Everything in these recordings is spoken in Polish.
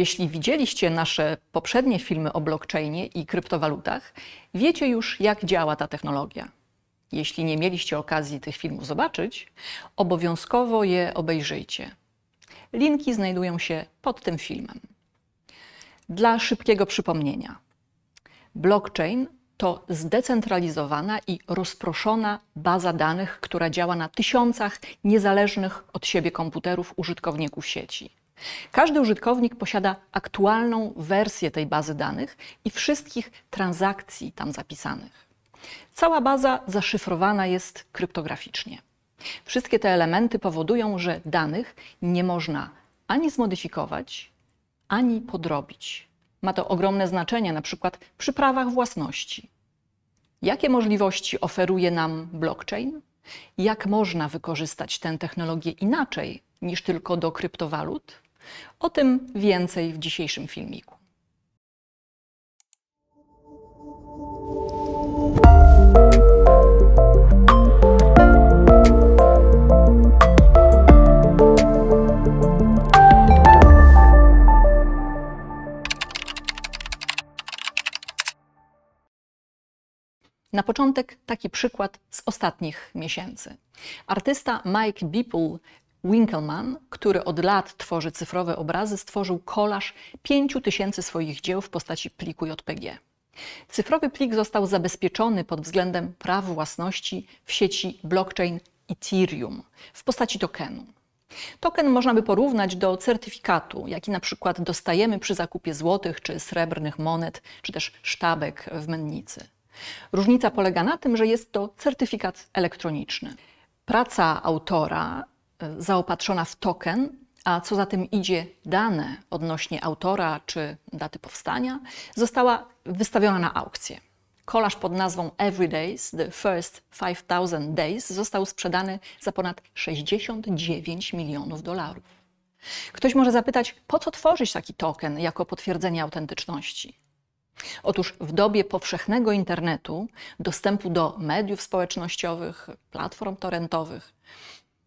Jeśli widzieliście nasze poprzednie filmy o blockchainie i kryptowalutach, wiecie już, jak działa ta technologia. Jeśli nie mieliście okazji tych filmów zobaczyć, obowiązkowo je obejrzyjcie. Linki znajdują się pod tym filmem. Dla szybkiego przypomnienia. Blockchain to zdecentralizowana i rozproszona baza danych, która działa na tysiącach niezależnych od siebie komputerów użytkowników sieci. Każdy użytkownik posiada aktualną wersję tej bazy danych i wszystkich transakcji tam zapisanych. Cała baza zaszyfrowana jest kryptograficznie. Wszystkie te elementy powodują, że danych nie można ani zmodyfikować, ani podrobić. Ma to ogromne znaczenie na przykład przy prawach własności. Jakie możliwości oferuje nam blockchain? Jak można wykorzystać tę technologię inaczej niż tylko do kryptowalut? O tym więcej w dzisiejszym filmiku. Na początek taki przykład z ostatnich miesięcy. Artysta Mike Beeple Winkelmann, który od lat tworzy cyfrowe obrazy, stworzył kolaż tysięcy swoich dzieł w postaci pliku JPG. Cyfrowy plik został zabezpieczony pod względem praw własności w sieci blockchain Ethereum w postaci tokenu. Token można by porównać do certyfikatu, jaki na przykład dostajemy przy zakupie złotych czy srebrnych monet, czy też sztabek w mennicy. Różnica polega na tym, że jest to certyfikat elektroniczny. Praca autora E, zaopatrzona w token, a co za tym idzie, dane odnośnie autora czy daty powstania, została wystawiona na aukcję. Kolaż pod nazwą Everydays The First 5000 Days został sprzedany za ponad 69 milionów dolarów. Ktoś może zapytać, po co tworzyć taki token jako potwierdzenie autentyczności? Otóż w dobie powszechnego internetu, dostępu do mediów społecznościowych, platform torrentowych,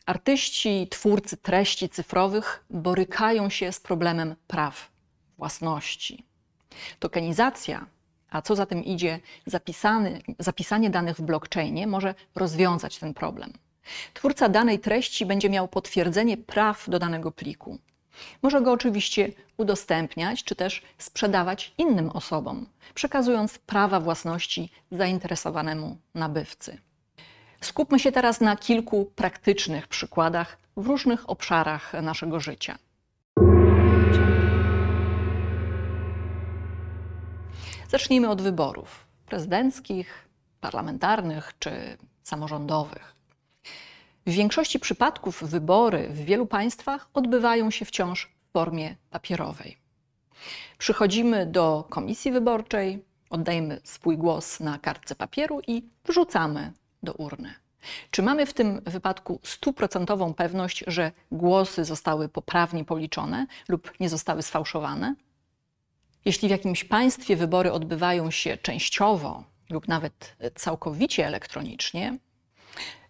Artyści, twórcy treści cyfrowych borykają się z problemem praw, własności. Tokenizacja, a co za tym idzie, zapisany, zapisanie danych w blockchainie może rozwiązać ten problem. Twórca danej treści będzie miał potwierdzenie praw do danego pliku. Może go oczywiście udostępniać czy też sprzedawać innym osobom, przekazując prawa własności zainteresowanemu nabywcy. Skupmy się teraz na kilku praktycznych przykładach w różnych obszarach naszego życia. Zacznijmy od wyborów prezydenckich, parlamentarnych czy samorządowych. W większości przypadków wybory w wielu państwach odbywają się wciąż w formie papierowej. Przychodzimy do komisji wyborczej, oddajemy swój głos na kartce papieru i wrzucamy do urny. Czy mamy w tym wypadku stuprocentową pewność, że głosy zostały poprawnie policzone lub nie zostały sfałszowane? Jeśli w jakimś państwie wybory odbywają się częściowo lub nawet całkowicie elektronicznie,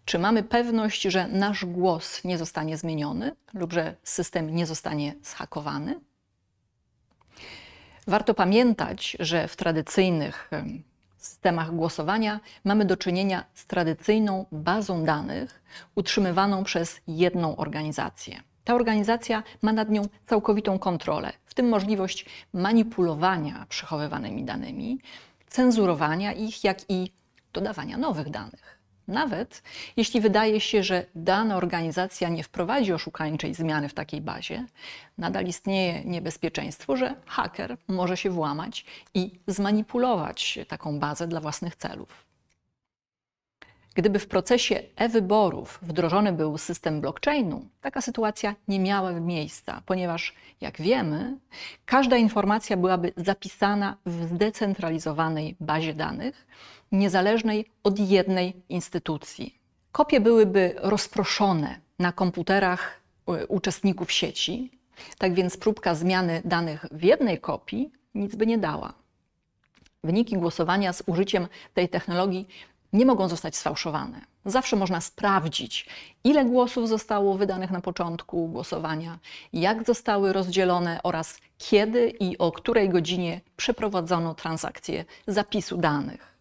czy mamy pewność, że nasz głos nie zostanie zmieniony lub że system nie zostanie zhakowany? Warto pamiętać, że w tradycyjnych systemach głosowania mamy do czynienia z tradycyjną bazą danych utrzymywaną przez jedną organizację. Ta organizacja ma nad nią całkowitą kontrolę, w tym możliwość manipulowania przechowywanymi danymi, cenzurowania ich, jak i dodawania nowych danych. Nawet jeśli wydaje się, że dana organizacja nie wprowadzi oszukańczej zmiany w takiej bazie, nadal istnieje niebezpieczeństwo, że haker może się włamać i zmanipulować taką bazę dla własnych celów. Gdyby w procesie e-wyborów wdrożony był system blockchainu, taka sytuacja nie miałaby miejsca, ponieważ, jak wiemy, każda informacja byłaby zapisana w zdecentralizowanej bazie danych, niezależnej od jednej instytucji. Kopie byłyby rozproszone na komputerach e, uczestników sieci, tak więc próbka zmiany danych w jednej kopii nic by nie dała. Wyniki głosowania z użyciem tej technologii nie mogą zostać sfałszowane. Zawsze można sprawdzić, ile głosów zostało wydanych na początku głosowania, jak zostały rozdzielone oraz kiedy i o której godzinie przeprowadzono transakcję zapisu danych.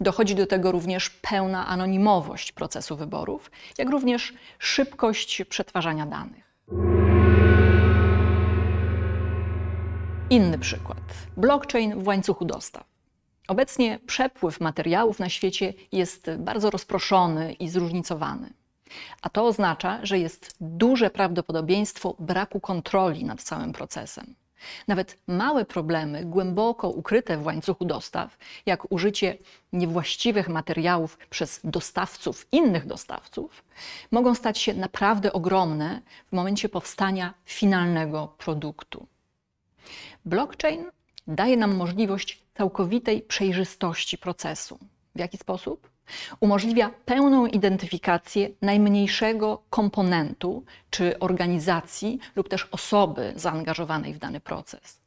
Dochodzi do tego również pełna anonimowość procesu wyborów, jak również szybkość przetwarzania danych. Inny przykład: blockchain w łańcuchu dostaw. Obecnie przepływ materiałów na świecie jest bardzo rozproszony i zróżnicowany. A to oznacza, że jest duże prawdopodobieństwo braku kontroli nad całym procesem. Nawet małe problemy, głęboko ukryte w łańcuchu dostaw, jak użycie niewłaściwych materiałów przez dostawców innych dostawców, mogą stać się naprawdę ogromne w momencie powstania finalnego produktu. Blockchain daje nam możliwość całkowitej przejrzystości procesu. W jaki sposób? Umożliwia pełną identyfikację najmniejszego komponentu czy organizacji lub też osoby zaangażowanej w dany proces.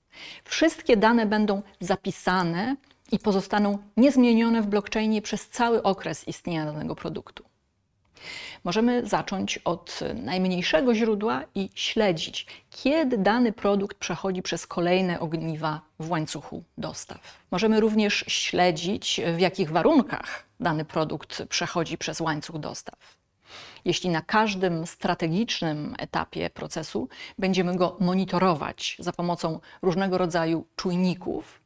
Wszystkie dane będą zapisane i pozostaną niezmienione w blockchainie przez cały okres istnienia danego produktu. Możemy zacząć od najmniejszego źródła i śledzić, kiedy dany produkt przechodzi przez kolejne ogniwa w łańcuchu dostaw. Możemy również śledzić, w jakich warunkach dany produkt przechodzi przez łańcuch dostaw. Jeśli na każdym strategicznym etapie procesu będziemy go monitorować za pomocą różnego rodzaju czujników,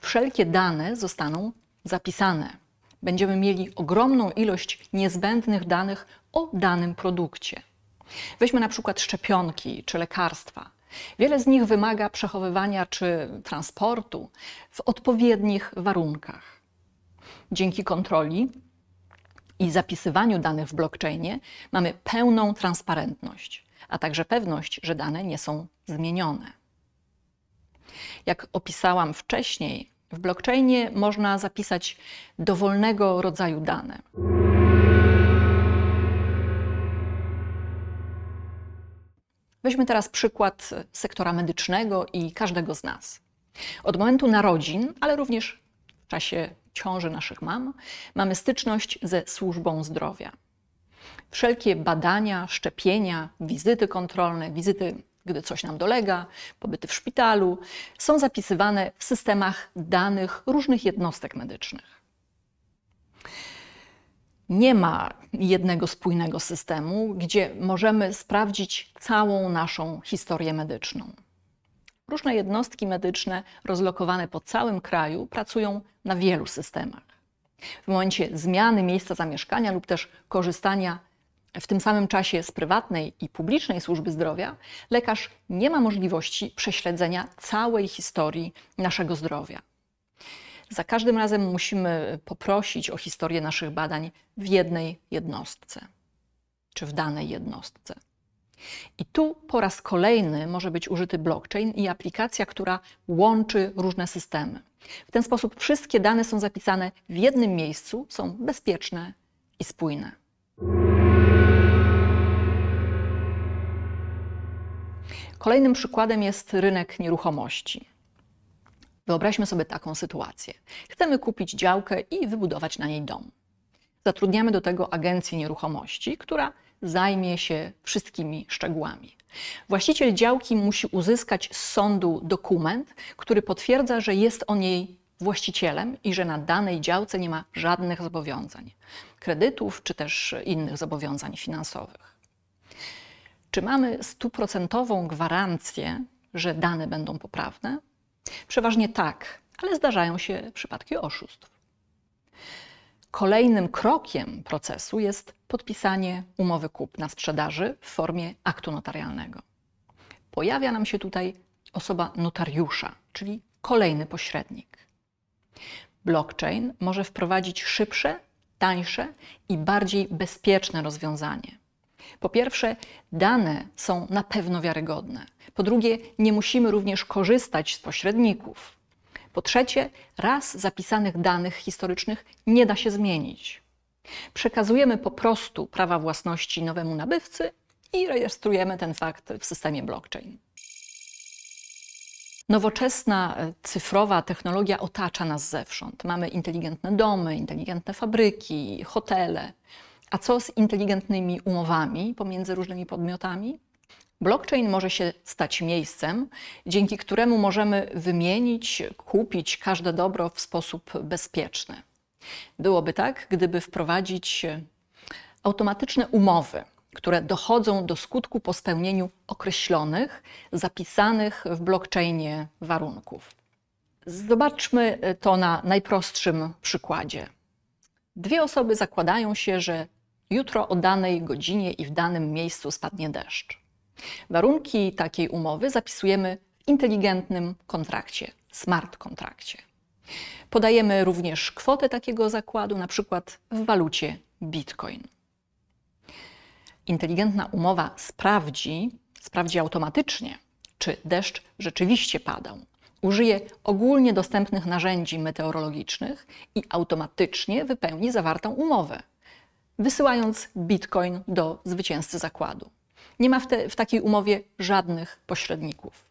wszelkie dane zostaną zapisane będziemy mieli ogromną ilość niezbędnych danych o danym produkcie. Weźmy na przykład szczepionki czy lekarstwa. Wiele z nich wymaga przechowywania czy transportu w odpowiednich warunkach. Dzięki kontroli i zapisywaniu danych w blockchainie mamy pełną transparentność, a także pewność, że dane nie są zmienione. Jak opisałam wcześniej, w blockchainie można zapisać dowolnego rodzaju dane. Weźmy teraz przykład sektora medycznego i każdego z nas. Od momentu narodzin, ale również w czasie ciąży naszych mam, mamy styczność ze służbą zdrowia. Wszelkie badania, szczepienia, wizyty kontrolne, wizyty gdy coś nam dolega, pobyty w szpitalu, są zapisywane w systemach danych różnych jednostek medycznych. Nie ma jednego spójnego systemu, gdzie możemy sprawdzić całą naszą historię medyczną. Różne jednostki medyczne rozlokowane po całym kraju pracują na wielu systemach. W momencie zmiany miejsca zamieszkania lub też korzystania w tym samym czasie z prywatnej i publicznej służby zdrowia, lekarz nie ma możliwości prześledzenia całej historii naszego zdrowia. Za każdym razem musimy poprosić o historię naszych badań w jednej jednostce czy w danej jednostce. I tu po raz kolejny może być użyty blockchain i aplikacja, która łączy różne systemy. W ten sposób wszystkie dane są zapisane w jednym miejscu, są bezpieczne i spójne. Kolejnym przykładem jest rynek nieruchomości. Wyobraźmy sobie taką sytuację. Chcemy kupić działkę i wybudować na niej dom. Zatrudniamy do tego agencję nieruchomości, która zajmie się wszystkimi szczegółami. Właściciel działki musi uzyskać z sądu dokument, który potwierdza, że jest on jej właścicielem i że na danej działce nie ma żadnych zobowiązań kredytów czy też innych zobowiązań finansowych. Czy mamy stuprocentową gwarancję, że dane będą poprawne? Przeważnie tak, ale zdarzają się przypadki oszustw. Kolejnym krokiem procesu jest podpisanie umowy kupna sprzedaży w formie aktu notarialnego. Pojawia nam się tutaj osoba notariusza, czyli kolejny pośrednik. Blockchain może wprowadzić szybsze, tańsze i bardziej bezpieczne rozwiązanie. Po pierwsze, dane są na pewno wiarygodne. Po drugie, nie musimy również korzystać z pośredników. Po trzecie, raz zapisanych danych historycznych nie da się zmienić. Przekazujemy po prostu prawa własności nowemu nabywcy i rejestrujemy ten fakt w systemie blockchain. Nowoczesna e, cyfrowa technologia otacza nas zewsząd. Mamy inteligentne domy, inteligentne fabryki, hotele. A co z inteligentnymi umowami pomiędzy różnymi podmiotami? Blockchain może się stać miejscem, dzięki któremu możemy wymienić, kupić każde dobro w sposób bezpieczny. Byłoby tak, gdyby wprowadzić automatyczne umowy, które dochodzą do skutku po spełnieniu określonych, zapisanych w blockchainie warunków. Zobaczmy to na najprostszym przykładzie. Dwie osoby zakładają się, że jutro o danej godzinie i w danym miejscu spadnie deszcz. Warunki takiej umowy zapisujemy w inteligentnym kontrakcie, smart kontrakcie. Podajemy również kwotę takiego zakładu, na przykład w walucie bitcoin. Inteligentna umowa sprawdzi, sprawdzi automatycznie, czy deszcz rzeczywiście padał. Użyje ogólnie dostępnych narzędzi meteorologicznych i automatycznie wypełni zawartą umowę wysyłając bitcoin do zwycięzcy zakładu. Nie ma w, te, w takiej umowie żadnych pośredników.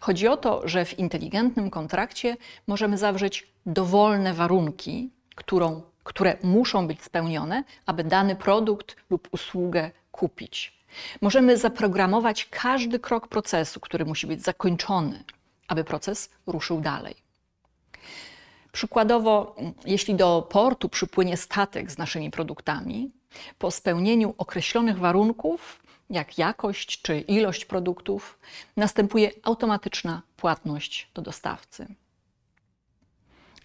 Chodzi o to, że w inteligentnym kontrakcie możemy zawrzeć dowolne warunki, którą, które muszą być spełnione, aby dany produkt lub usługę kupić. Możemy zaprogramować każdy krok procesu, który musi być zakończony, aby proces ruszył dalej. Przykładowo, mm, jeśli do portu przypłynie statek z naszymi produktami, po spełnieniu określonych warunków, jak jakość czy ilość produktów, następuje automatyczna płatność do dostawcy.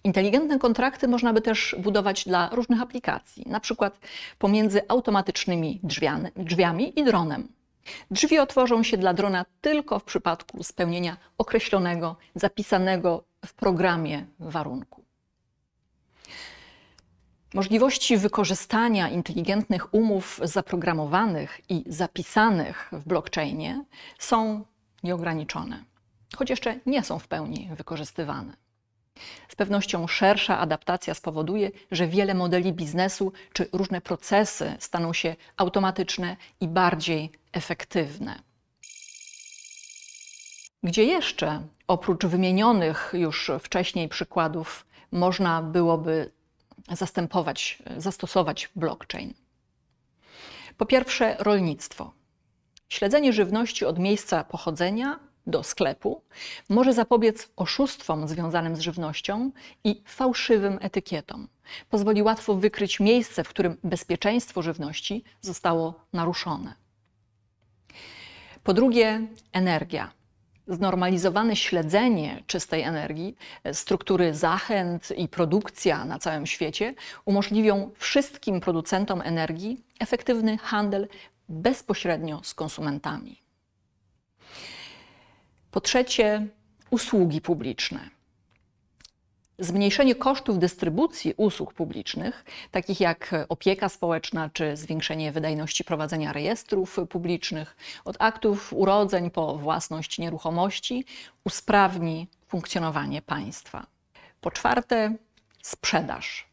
Inteligentne kontrakty można by też budować dla różnych aplikacji, na przykład pomiędzy automatycznymi drzwiami, i dronem. Drzwi otworzą się dla drona tylko w przypadku spełnienia określonego, zapisanego w programie warunku. Możliwości wykorzystania inteligentnych umów zaprogramowanych i zapisanych w blockchainie są nieograniczone, choć jeszcze nie są w pełni wykorzystywane. Z pewnością szersza adaptacja spowoduje, że wiele modeli biznesu czy różne procesy staną się automatyczne i bardziej efektywne. Gdzie jeszcze, oprócz wymienionych już wcześniej przykładów, można byłoby zastępować, zastosować blockchain. Po pierwsze, rolnictwo. Śledzenie żywności od miejsca pochodzenia do sklepu może zapobiec oszustwom związanym z żywnością i fałszywym etykietom. Pozwoli łatwo wykryć miejsce, w którym bezpieczeństwo żywności zostało naruszone. Po drugie, energia znormalizowane śledzenie czystej energii, e, struktury zachęt i produkcja na całym świecie umożliwią wszystkim producentom energii efektywny handel bezpośrednio z konsumentami. Po trzecie, usługi publiczne zmniejszenie kosztów dystrybucji usług publicznych, takich jak opieka społeczna czy zwiększenie wydajności prowadzenia rejestrów publicznych, od aktów urodzeń po własność nieruchomości, usprawni funkcjonowanie państwa. Po czwarte, sprzedaż.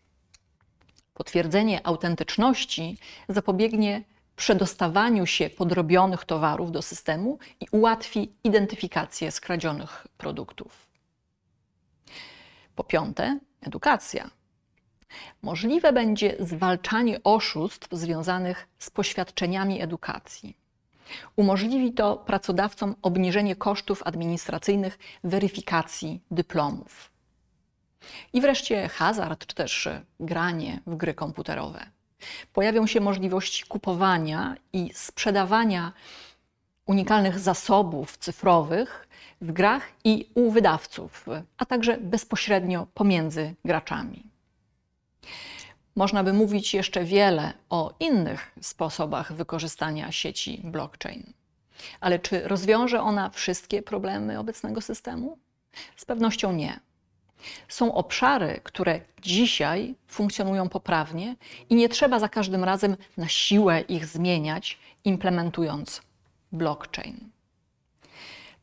Potwierdzenie autentyczności zapobiegnie przedostawaniu się podrobionych towarów do systemu i ułatwi identyfikację skradzionych produktów. Po piąte, edukacja. Możliwe będzie zwalczanie oszustw związanych z poświadczeniami edukacji. Umożliwi to pracodawcom obniżenie kosztów administracyjnych weryfikacji dyplomów. I wreszcie hazard, czy też granie w gry komputerowe. Pojawią się możliwości kupowania i sprzedawania unikalnych zasobów cyfrowych w grach i u wydawców, a także bezpośrednio pomiędzy graczami. Można by mówić jeszcze wiele o innych sposobach wykorzystania sieci blockchain. Ale czy rozwiąże ona wszystkie problemy obecnego systemu? Z pewnością nie. Są obszary, które dzisiaj funkcjonują poprawnie i nie trzeba za każdym razem na siłę ich zmieniać, implementując blockchain.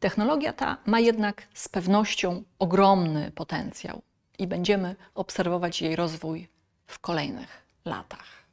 Technologia ta ma jednak z pewnością ogromny potencjał i będziemy obserwować jej rozwój w kolejnych latach.